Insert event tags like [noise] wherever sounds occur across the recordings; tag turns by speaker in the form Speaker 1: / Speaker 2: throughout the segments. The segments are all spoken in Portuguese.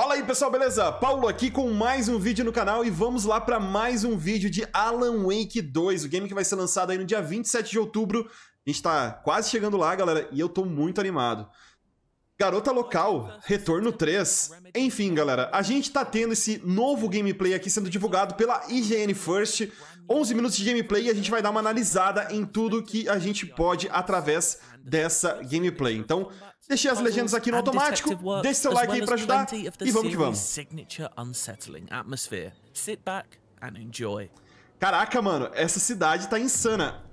Speaker 1: Fala aí pessoal, beleza? Paulo aqui com mais um vídeo no canal e vamos lá para mais um vídeo de Alan Wake 2, o game que vai ser lançado aí no dia 27 de outubro. A gente tá quase chegando lá, galera, e eu tô muito animado. Garota Local, Retorno 3. Enfim, galera, a gente tá tendo esse novo gameplay aqui sendo divulgado pela IGN First. 11 minutos de gameplay e a gente vai dar uma analisada em tudo que a gente pode através dessa gameplay. Então, deixei as legendas aqui no automático, deixe seu like aí para ajudar e vamos que vamos. Caraca, mano, essa cidade tá insana.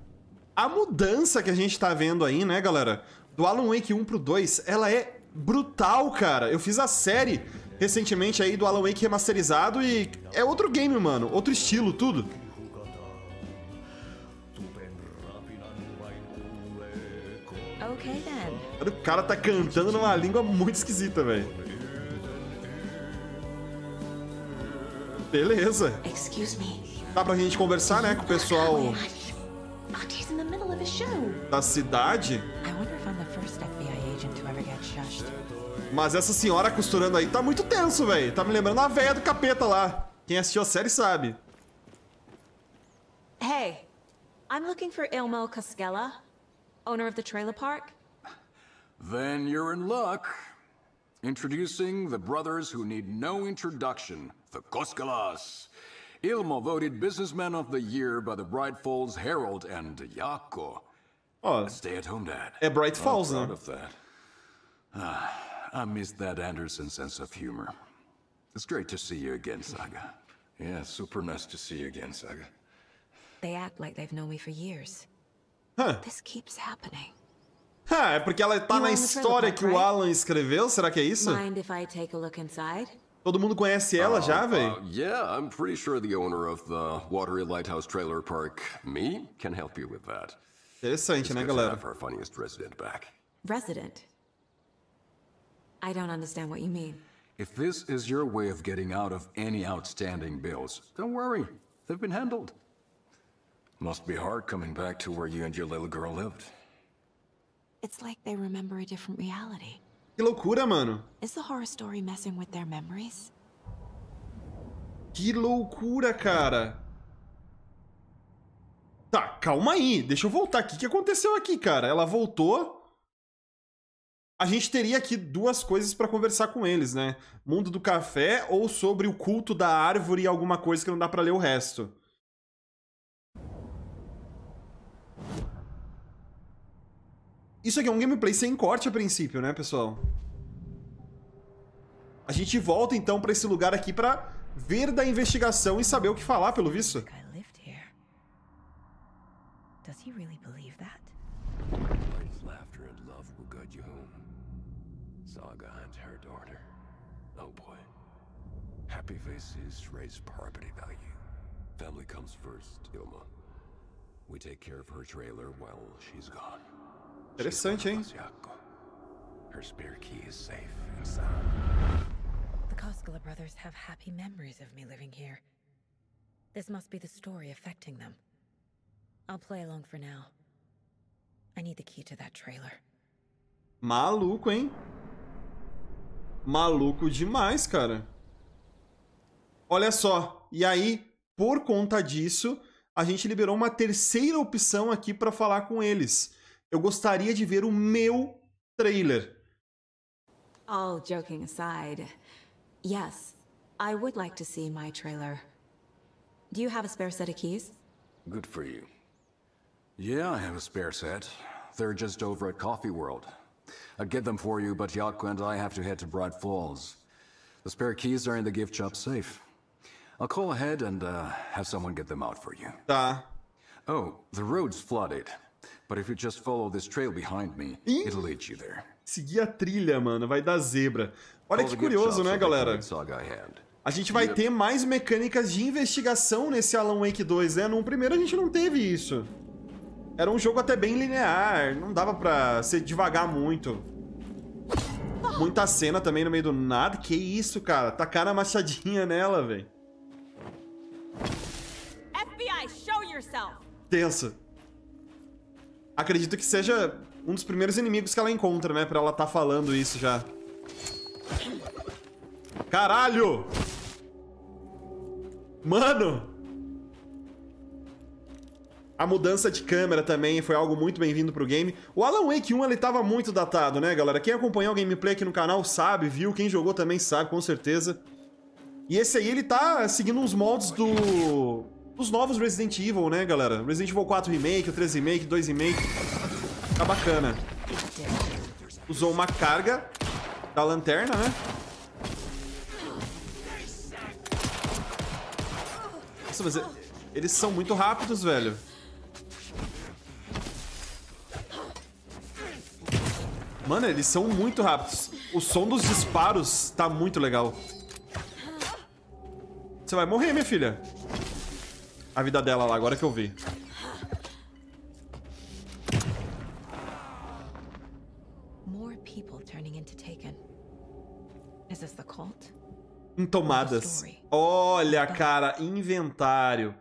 Speaker 1: A mudança que a gente tá vendo aí, né, galera? Do Alan Wake 1 pro 2, ela é brutal, cara. Eu fiz a série recentemente aí do Alan Wake remasterizado e é outro game, mano. Outro estilo, tudo. Okay, then. O cara tá cantando numa língua muito esquisita, velho. Beleza. Dá pra gente conversar, né, com o pessoal oh, da cidade. Mas essa senhora costurando aí tá muito tenso, velho. Tá me lembrando a véia do capeta lá. Quem assistiu a série sabe.
Speaker 2: Hey, I'm looking for Ilmo Cascella. owner of the trailer park?
Speaker 3: Then you're in luck. Introducing the brothers who need no introduction, the Koskalas. Ilmo voted Businessman of the Year by the oh. Bright Falls Herald and Jaakko. Oh, stay-at-home dad. A Bright Falls, I'm proud of that. Ah, I miss that Anderson sense of humor. It's great to see you again, Saga. Yeah, super nice to see you again, Saga.
Speaker 2: They act like they've known me for years. Huh. This keeps happening.
Speaker 1: Ah, é porque ela tá na história que o Alan escreveu, será que é isso? Todo mundo conhece ela uh, já, uh, velho?
Speaker 3: yeah, I'm pretty sure the owner of the Watery Lighthouse Trailer Park, me, can help you with that. Interessante, né, galera?
Speaker 2: Resident. I don't understand what you mean.
Speaker 3: If this is your way of getting out of any outstanding bills, don't worry. They've been handled. Must be hard coming back to where you and your little girl lived.
Speaker 2: It's like they remember a different reality.
Speaker 1: Que loucura, mano.
Speaker 2: Is the horror story messing with their
Speaker 1: memories? Que loucura, cara. Tá, calma aí. Deixa eu voltar aqui. O que aconteceu aqui, cara? Ela voltou. A gente teria aqui duas coisas para conversar com eles, né? Mundo do café ou sobre o culto da árvore e alguma coisa que não dá para ler o resto. Isso aqui é um gameplay sem corte a princípio, né, pessoal? A gente volta então para esse lugar aqui para ver da investigação e saber o que falar, pelo visto.
Speaker 3: laughter, Saga Oh Happy faces raise property value. Family comes first, Ilma. We take care of her trailer while she's gone.
Speaker 1: Interessante, hein?
Speaker 3: Her spear key is safe and sound.
Speaker 2: The Koskala brothers have happy memories of me living here. This must be the story affecting them. I'll play along for now. I need the key to that trailer.
Speaker 1: Maluco, hein? Maluco demais, cara. Olha só. E aí, por conta disso, a gente liberou uma terceira opção aqui para falar com eles. Eu gostaria de ver o meu trailer.
Speaker 2: All joking aside, yes, I would like to see my trailer. Do you have a spare set of keys?
Speaker 3: Good for you. Yeah, I have a spare set. They're just over at Coffee World. I'd get them for you, but Yaku and I have to head to Bright Falls. The spare keys are in the gift shop safe. I'll call ahead and uh, have someone get them out for you. Tá. Oh, the road's flooded. But if you just follow this trail behind me,
Speaker 1: it'll lead you there. Seguir a trilha, mano, vai dar zebra. Olha que curioso, né, galera? A gente vai ter mais mecânicas de investigação nesse Alan Wake 2, né? No primeiro a gente não teve isso. Era um jogo até bem linear, não dava pra se devagar muito. Muita cena também no meio do nada. Que isso, cara? Tacaram a machadinha nela, velho.
Speaker 2: FBI, show yourself!
Speaker 1: Tenso. Acredito que seja um dos primeiros inimigos que ela encontra, né? Pra ela tá falando isso já. Caralho! Mano! A mudança de câmera também foi algo muito bem-vindo pro game. O Alan Wake 1, ele tava muito datado, né, galera? Quem acompanhou o gameplay aqui no canal sabe, viu. Quem jogou também sabe, com certeza. E esse aí, ele tá seguindo uns moldes do os novos Resident Evil, né, galera? Resident Evil 4 Remake, o 3 Remake, 2 Remake. Tá bacana. Usou uma carga da lanterna, né? Nossa, mas eles são muito rápidos, velho. Mano, eles são muito rápidos. O som dos disparos tá muito legal. Você vai morrer, minha filha a vida dela lá, agora que eu vi. Em tomadas. Olha, então. cara, inventário.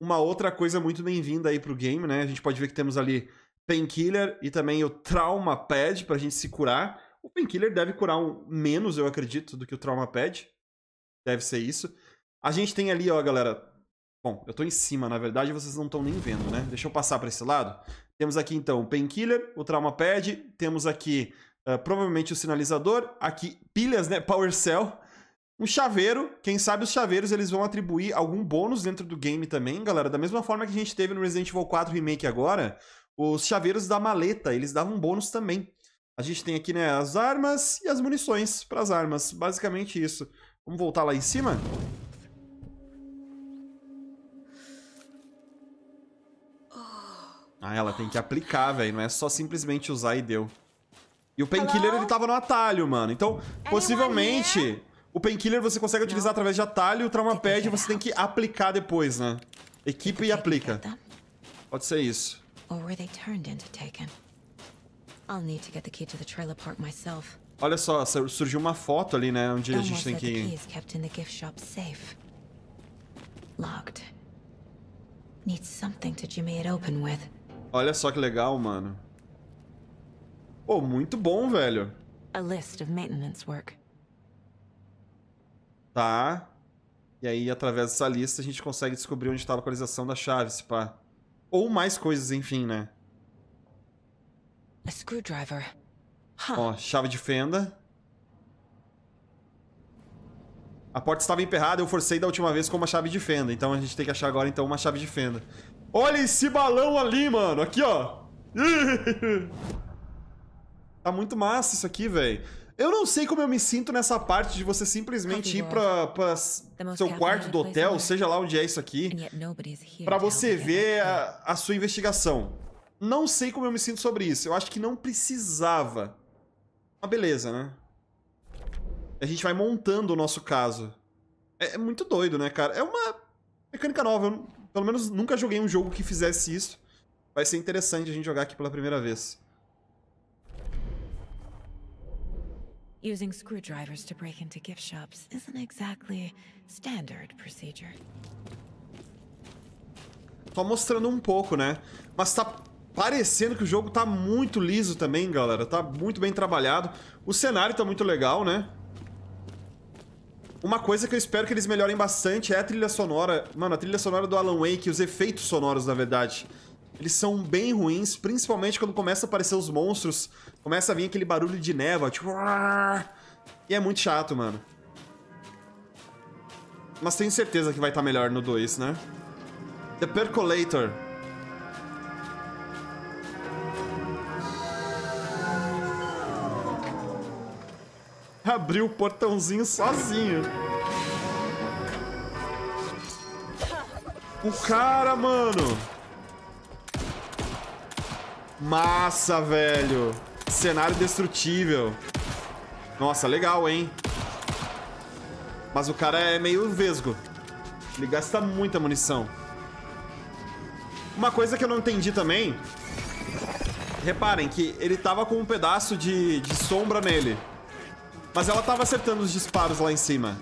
Speaker 1: Uma outra coisa muito bem-vinda aí pro game, né? A gente pode ver que temos ali Painkiller e também o Trauma Pad pra gente se curar. O Painkiller deve curar um menos, eu acredito, do que o Trauma Pad. Deve ser isso. A gente tem ali, ó, galera, Bom, eu tô em cima, na verdade vocês não estão nem vendo, né? Deixa eu passar para esse lado. Temos aqui então o Painkiller, o Trauma Pad, temos aqui uh, provavelmente o sinalizador, aqui pilhas, né? Power Cell, um chaveiro, quem sabe os chaveiros eles vão atribuir algum bônus dentro do game também, galera. Da mesma forma que a gente teve no Resident Evil 4 Remake agora, os chaveiros da maleta, eles davam bônus também. A gente tem aqui né, as armas e as munições para as armas, basicamente isso. Vamos voltar lá em cima? Ah, ela tem que aplicar, velho. Não é só simplesmente usar e deu. E o Painkiller, ele tava no atalho, mano. Então, é possivelmente, o Painkiller você consegue utilizar através de atalho o Trauma Pad você tem que aplicar depois, né? Equipe e aplica. Tá? Pode ser isso. Olha só, surgiu uma foto ali, né? Onde a gente tem que...
Speaker 2: Locked. Need something to jimmy it open with.
Speaker 1: Olha só que legal, mano. Pô, muito bom, velho.
Speaker 2: A list of maintenance work.
Speaker 1: Tá. E aí, através dessa lista, a gente consegue descobrir onde está a localização da chave, se pá. Ou mais coisas, enfim, né? A
Speaker 2: screwdriver. Huh. Ó,
Speaker 1: chave de fenda. A porta estava emperrada, eu forcei da última vez com uma chave de fenda. Então a gente tem que achar agora, então, uma chave de fenda. Olha esse balão ali, mano. Aqui, ó. [laughs] tá muito massa isso aqui, velho. Eu não sei como eu me sinto nessa parte de você simplesmente ir pra, pra seu quarto do hotel, seja lá onde é isso aqui, pra você ver a, a sua investigação. Não sei como eu me sinto sobre isso. Eu acho que não precisava. Mas beleza, né? A gente vai montando o nosso caso. É, é muito doido, né, cara? É uma mecânica nova. Eu pelo menos nunca joguei um jogo que fizesse isso. Vai ser interessante a gente jogar aqui pela primeira vez.
Speaker 2: Using screwdrivers to break into gift shops isn't exactly standard procedure.
Speaker 1: Só mostrando um pouco, né? Mas tá parecendo que o jogo tá muito liso também, galera. Tá muito bem trabalhado. O cenário tá muito legal, né? Uma coisa que eu espero que eles melhorem bastante é a trilha sonora. Mano, a trilha sonora do Alan Wake, os efeitos sonoros, na verdade. Eles são bem ruins, principalmente quando começa a aparecer os monstros. Começa a vir aquele barulho de neva, tipo... E é muito chato, mano. Mas tenho certeza que vai estar tá melhor no 2, né? The Percolator. abriu o portãozinho sozinho. O cara, mano. Massa, velho. Cenário destrutível. Nossa, legal, hein? Mas o cara é meio vesgo. Ele gasta muita munição. Uma coisa que eu não entendi também... Reparem que ele tava com um pedaço de, de sombra nele. Mas ela tava acertando os disparos lá em cima.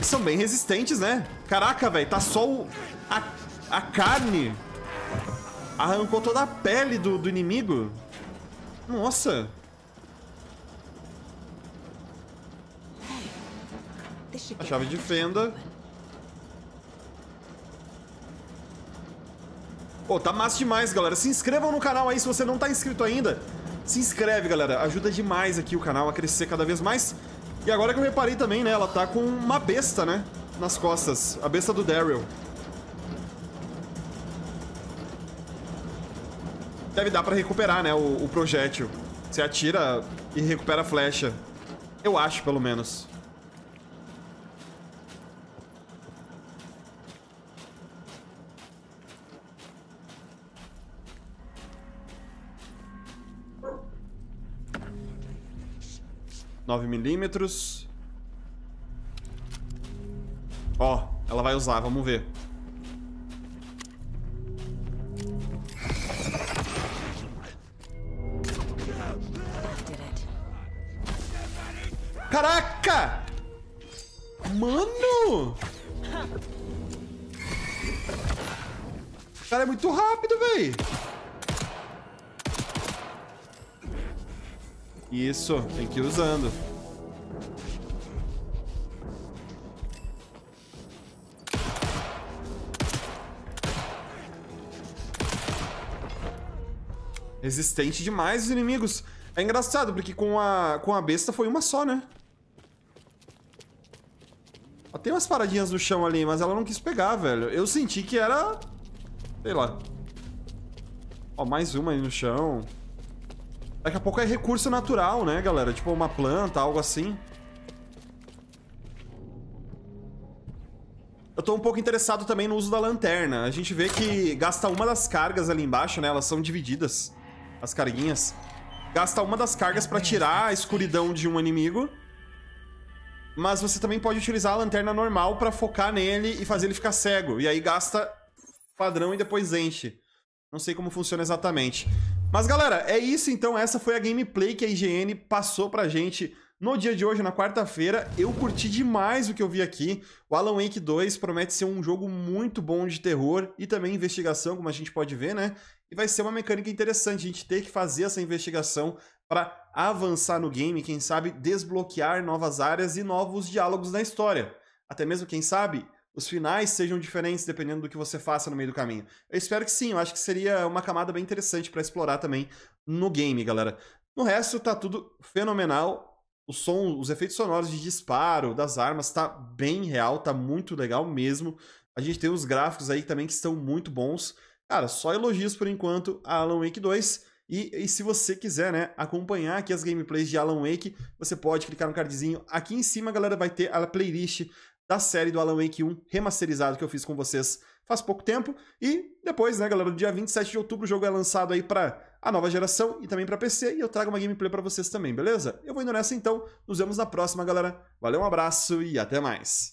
Speaker 1: E são bem resistentes, né? Caraca, velho, tá só o... a, a carne. Arrancou toda a pele do, do inimigo. Nossa. A chave de fenda. Pô, tá massa demais, galera. Se inscrevam no canal aí se você não tá inscrito ainda. Se inscreve, galera. Ajuda demais aqui o canal a crescer cada vez mais. E agora que eu reparei também, né? Ela tá com uma besta, né? Nas costas. A besta do Daryl. Deve dar pra recuperar, né? O, o projétil. Você atira e recupera a flecha. Eu acho, pelo menos. 9 milímetros. Ó, ela vai usar, vamos ver. Caraca! Mano! O cara é muito rápido, velho. Isso, tem que ir usando. Resistente demais os inimigos. É engraçado, porque com a, com a besta foi uma só, né? Ó, tem umas paradinhas no chão ali, mas ela não quis pegar, velho. Eu senti que era... Sei lá. Ó, mais uma aí no chão. Daqui a pouco é recurso natural, né, galera? Tipo uma planta, algo assim. Eu tô um pouco interessado também no uso da lanterna. A gente vê que gasta uma das cargas ali embaixo, né? Elas são divididas, as carguinhas. Gasta uma das cargas pra tirar a escuridão de um inimigo. Mas você também pode utilizar a lanterna normal pra focar nele e fazer ele ficar cego. E aí gasta padrão e depois enche. Não sei como funciona exatamente. Mas galera, é isso então, essa foi a gameplay que a IGN passou pra gente no dia de hoje, na quarta-feira. Eu curti demais o que eu vi aqui. O Alan Wake 2 promete ser um jogo muito bom de terror e também investigação, como a gente pode ver, né? E vai ser uma mecânica interessante, a gente ter que fazer essa investigação para avançar no game, quem sabe desbloquear novas áreas e novos diálogos na história. Até mesmo, quem sabe, os finais sejam diferentes dependendo do que você faça no meio do caminho. Eu espero que sim, eu acho que seria uma camada bem interessante para explorar também no game, galera. No resto tá tudo fenomenal. O som, os efeitos sonoros de disparo das armas tá bem real, tá muito legal mesmo. A gente tem os gráficos aí também que estão muito bons. Cara, só elogios por enquanto a Alan Wake 2. E, e, se você quiser né, acompanhar aqui as gameplays de Alan Wake, você pode clicar no cardzinho aqui em cima, galera, vai ter a playlist da série do Alan Wake 1 remasterizado que eu fiz com vocês faz pouco tempo. E depois, né, galera, no dia 27 de outubro o jogo é lançado aí para a nova geração e também para PC e eu trago uma gameplay para vocês também, beleza? Eu vou indo nessa então. Nos vemos na próxima, galera. Valeu, um abraço e até mais.